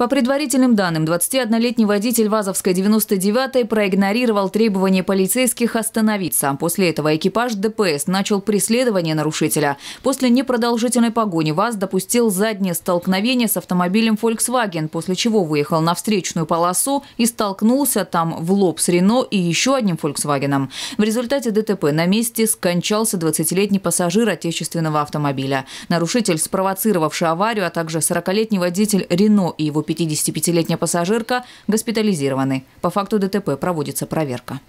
По предварительным данным, 21-летний водитель ВАЗовской 99-й проигнорировал требование полицейских остановиться. После этого экипаж ДПС начал преследование нарушителя. После непродолжительной погони ВАЗ допустил заднее столкновение с автомобилем Volkswagen, после чего выехал на встречную полосу и столкнулся там в лоб с Рено и еще одним Volkswagen. В результате ДТП на месте скончался 20-летний пассажир отечественного автомобиля. Нарушитель, спровоцировавший аварию, а также 40-летний водитель Рено и его 55-летняя пассажирка госпитализированы. По факту ДТП проводится проверка.